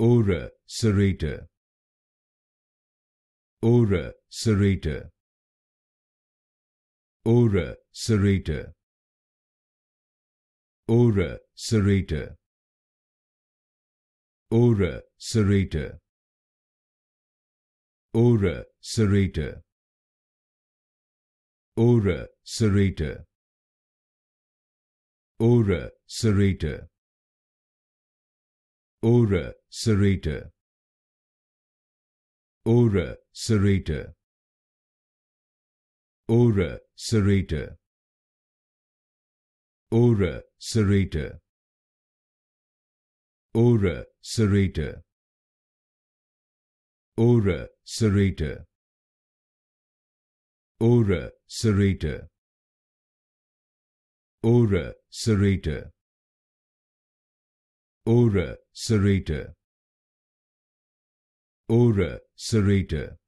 Ora serrata. Ora serrata. Ora serrata. Ora serrata. Ora serrata. Ora serrata. Ora serrata. Ora serrata. Ora serrata. Ora serrata. Ora serrata. Ora serrata. Ora serrata. Ora serrata. Ora serrata. Ora Ora serrator ora serrator